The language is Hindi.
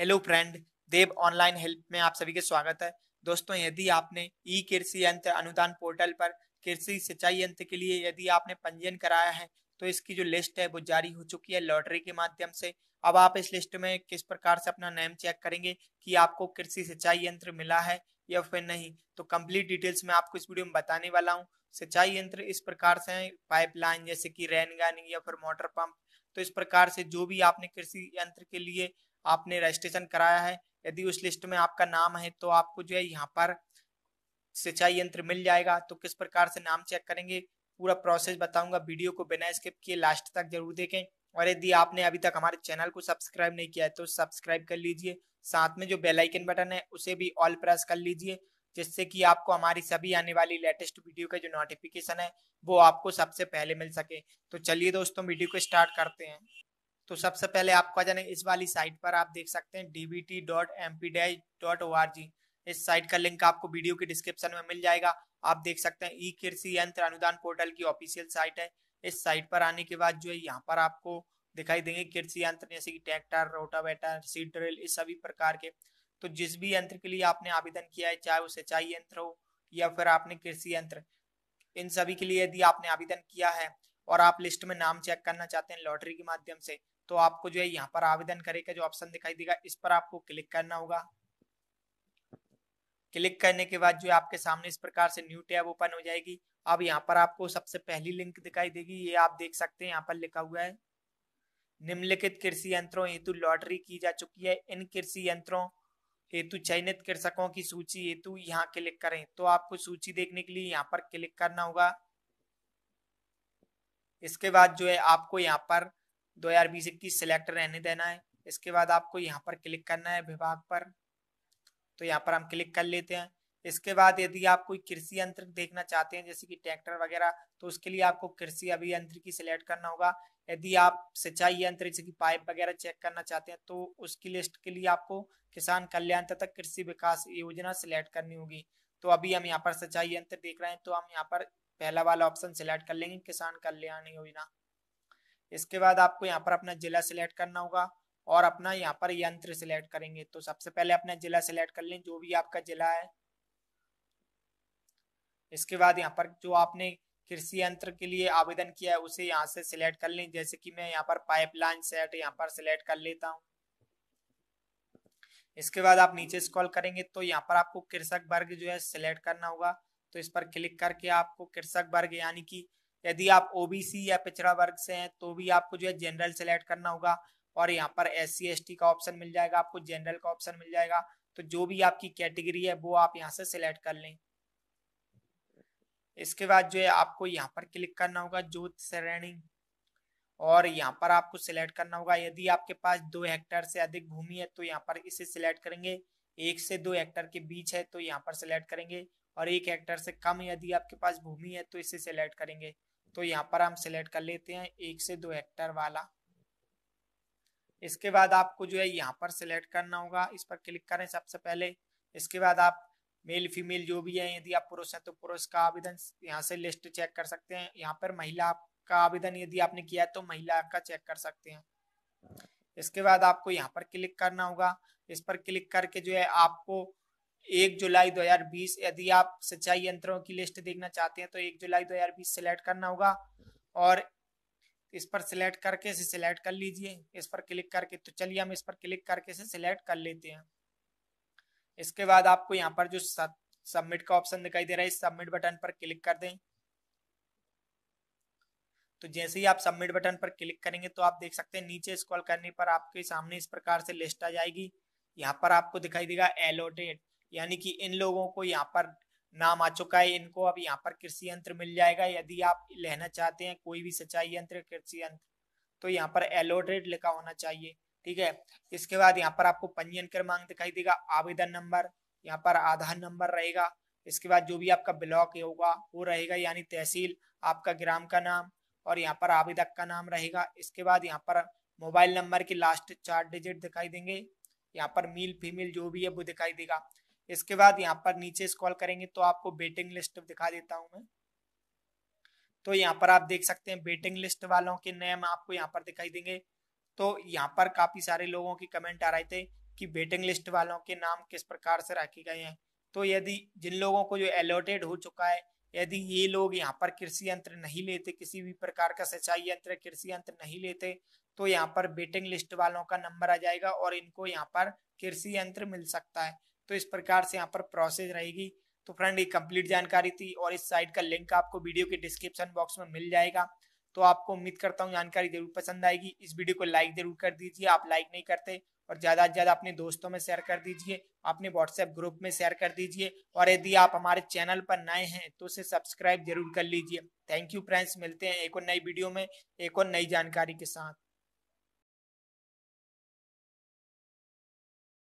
hello friend Dev online help में आप सभी के स्वागत है दोस्तों यदि आपने ई कृषि यंत्र अनुदान पोर्टल पर कृषि सिंचाई यंत्र के लिए यदि आपने पंजीयन कराया है तो इसकी जो लिस्ट है वो जारी हो चुकी है लॉटरी के माध्यम से अब आप इस लिस्ट में किस प्रकार से अपना नेम चेक करेंगे कि आपको कृषि सिंचाई यंत्र मिला है या फिर नहीं तो कंप्लीट डिटेल्स मैं आपको इस वीडियो में बताने वाला हूँ सिंचाई यंत्र इस प्रकार से है पाइपलाइन जैसे कि रेनगानी या फिर मोटर पंप तो इस प्रकार से जो भी आपने कृषि यंत्र के लिए आपने रजिस्ट्रेशन कराया है यदि उस लिस्ट में आपका नाम है तो आपको जो है यहाँ पर सिंचाई यंत्र मिल जाएगा तो किस प्रकार से नाम चेक करेंगे पूरा प्रोसेस बताऊंगा वीडियो को बिना स्किप किए लास्ट तक जरूर देखें और यदि आपने अभी तक हमारे चैनल को सब्सक्राइब नहीं किया है तो सब्सक्राइब कर लीजिए साथ में जो बेल आइकन बटन है उसे भी ऑल प्रेस कर लीजिए जिससे कि आपको हमारी सभी आने वाली लेटेस्ट वीडियो का जो नोटिफिकेशन है वो आपको सबसे पहले मिल सके तो चलिए दोस्तों वीडियो को स्टार्ट करते हैं तो सबसे पहले आपको आ जाना इस वाली साइट पर आप देख सकते हैं DBT dot M P dot O R G इस साइट का लिंक आपको वीडियो के डिस्क्रिप्शन में मिल जाएगा आप देख सकते हैं ई कृषि यंत्र अनुदान पोर्टल की ऑफिशियल साइट है इस साइट पर आने के बाद जो है यहाँ पर आपको दिखाई देंगे कृषि यंत्र जैसे कि ट्रैक्टर रोटावेटर सीड ड्रिल इस सभी प्रकार के तो जिस भी यंत्र के लिए आपने आवेदन किया है चाहे वो सिंचाई यंत्र हो या फिर आपने कृषि यंत्र इन सभी के लिए यदि आपने आवेदन किया है और आप लिस्ट में नाम चेक करना चाहते हैं लॉटरी के माध्यम से तो आपको जो है यहाँ पर आवेदन करे का जो ऑप्शन दिखाई देगा इस पर आपको क्लिक करना होगा क्लिक करने के बाद जो है आपके सामने इस प्रकार से न्यू टैब ओपन हो जाएगी अब यहाँ पर आपको सबसे पहली लिंक दिखाई देगी ये आप देख सकते हैं यहाँ पर लिखा हुआ है निम्नलिखित कृषि यंत्रों हेतु लॉटरी की जा चुकी है इन कृषि यंत्रों हेतु चयनित कृषकों की सूची हेतु यहाँ क्लिक करें तो आपको सूची देखने के लिए यहाँ पर क्लिक करना होगा इसके बाद जो है आपको यहाँ पर दो हजार बीस इक्कीस सेलेक्ट रहने देना है इसके बाद आपको यहाँ पर क्लिक करना है विभाग पर तो यहाँ पर हम क्लिक कर लेते हैं इसके बाद यदि आप कोई कृषि यंत्र देखना चाहते हैं जैसे कि ट्रैक्टर वगैरह तो उसके लिए आपको कृषि अभियंत्र की सिलेक्ट करना होगा यदि आप सिंचाई यंत्र जैसे कि पाइप वगैरह चेक करना चाहते हैं तो उसकी लिस्ट के लिए आपको किसान कल्याण तथा कृषि विकास योजना सिलेक्ट करनी होगी तो अभी हम यहाँ पर सिंचाई यंत्र देख रहे हैं तो हम यहाँ पर पहला वाला ऑप्शन सिलेक्ट कर लेंगे किसान कल्याण योजना इसके बाद आपको यहाँ पर अपना जिला सिलेक्ट करना होगा और अपना यहाँ पर यंत्र सिलेक्ट करेंगे तो सबसे पहले अपना जिला सिलेक्ट कर लें जो भी आपका जिला है इसके बाद यहाँ पर जो आपने कृषि यंत्र के लिए आवेदन किया है उसे यहाँ से सिलेक्ट कर लें जैसे कि मैं यहाँ पर पाइपलाइन सेट यहाँ पर सिलेक्ट कर लेता हूँ इसके बाद आप नीचे स्क्रॉल करेंगे तो यहाँ पर आपको कृषक वर्ग जो है सिलेक्ट करना होगा तो इस पर क्लिक करके आपको कृषक वर्ग यानी कि यदि आप ओबीसी या पिछड़ा वर्ग से हैं तो भी आपको जो है जनरल सेलेक्ट करना होगा और यहाँ पर एस सी का ऑप्शन मिल जाएगा आपको जनरल का ऑप्शन मिल जाएगा तो जो भी आपकी कैटेगरी है वो आप यहाँ से सिलेक्ट कर लें इसके बाद जो है आपको यहाँ पर क्लिक करना होगा जोत श्रेणी और यहाँ पर आपको सिलेक्ट करना होगा यदि आपके पास दो हेक्टेयर से अधिक भूमि है तो यहाँ पर इसे सिलेक्ट करेंगे एक से दो हेक्टेयर के बीच है तो यहाँ पर सिलेक्ट करेंगे और एक हेक्टर से कम यदि आपके पास भूमि है तो इसे सिलेक्ट करेंगे तो यहाँ पर हम सिलेक्ट कर लेते हैं एक से दो हेक्टर वाला इसके बाद आपको जो है यहाँ पर सिलेक्ट करना होगा इस पर क्लिक करें सबसे पहले इसके बाद आप मेल फीमेल जो भी है यदि आप पुरुष हैं तो पुरुष का आवेदन यहाँ से लिस्ट चेक कर सकते हैं यहाँ पर महिला का आवेदन यदि आपने किया है तो महिला का चेक कर सकते हैं इसके बाद आपको यहाँ पर क्लिक करना होगा इस पर क्लिक करके जो है आपको एक जुलाई 2020 यदि आप सिंचाई यंत्रों की लिस्ट देखना चाहते हैं तो एक जुलाई 2020 सिलेक्ट करना होगा और इस पर सिलेक्ट करके इसे सिलेक्ट कर लीजिए इस पर क्लिक करके तो चलिए हम इस पर क्लिक करके इसे सिलेक्ट कर लेते हैं इसके बाद आपको यहाँ पर जो सबमिट का ऑप्शन दिखाई दे रहा है इस सबमिट बटन पर क्लिक कर दें तो जैसे ही आप सबमिट बटन पर क्लिक करेंगे तो आप देख सकते हैं नीचे स्क्रॉल करने पर आपके सामने इस प्रकार से लिस्ट आ जाएगी यहाँ पर आपको दिखाई देगा एलोटेड यानी कि इन लोगों को यहाँ पर नाम आ चुका है इनको अब यहाँ पर कृषि यंत्र मिल जाएगा यदि आप लेना चाहते हैं कोई भी सिंचाई यंत्र कृषि यंत्र तो यहाँ पर एलोटेड लिखा होना चाहिए ठीक है इसके बाद यहाँ पर आपको पंजीयन क्रमांक दिखाई देगा आवेदन नंबर यहाँ पर आधार नंबर रहेगा इसके बाद जो भी आपका ब्लॉक होगा वो रहेगा यानी तहसील आपका ग्राम का नाम और यहाँ पर आवेदक का नाम रहेगा इसके बाद यहाँ पर मोबाइल नंबर के लास्ट चार डिजिट दिखाई देंगे यहाँ पर मील फीमेल जो भी है वो दिखाई देगा इसके बाद यहाँ पर नीचे स्क्रॉल करेंगे तो आपको बेटिंग लिस्ट दिखा देता हूँ मैं तो यहाँ पर आप देख सकते हैं बेटिंग लिस्ट वालों के नेम आपको यहाँ पर दिखाई देंगे तो यहाँ पर काफ़ी सारे लोगों की कमेंट आ रहे थे कि बेटिंग लिस्ट वालों के नाम किस प्रकार से रखे गए हैं तो यदि जिन लोगों को जो अलॉटेड हो चुका है यदि ये लोग यहाँ पर कृषि यंत्र नहीं लेते किसी भी प्रकार का सिंचाई यंत्र कृषि यंत्र नहीं लेते तो यहाँ पर बेटिंग लिस्ट वालों का नंबर आ जाएगा और इनको यहाँ पर कृषि यंत्र मिल सकता है तो इस प्रकार से यहाँ पर प्रोसेस रहेगी तो फ्रेंड ये कंप्लीट जानकारी थी और इस साइट का लिंक आपको वीडियो के डिस्क्रिप्शन बॉक्स में मिल जाएगा तो आपको उम्मीद करता हूँ जानकारी जरूर पसंद आएगी इस वीडियो को लाइक जरूर कर दीजिए आप लाइक नहीं करते और ज़्यादा से ज़्यादा अपने दोस्तों में शेयर कर दीजिए अपने व्हाट्सएप ग्रुप में शेयर कर दीजिए और यदि आप हमारे चैनल पर नए हैं तो उसे सब्सक्राइब जरूर कर लीजिए थैंक यू फ्रेंड्स मिलते हैं एक और नई वीडियो में एक और नई जानकारी के साथ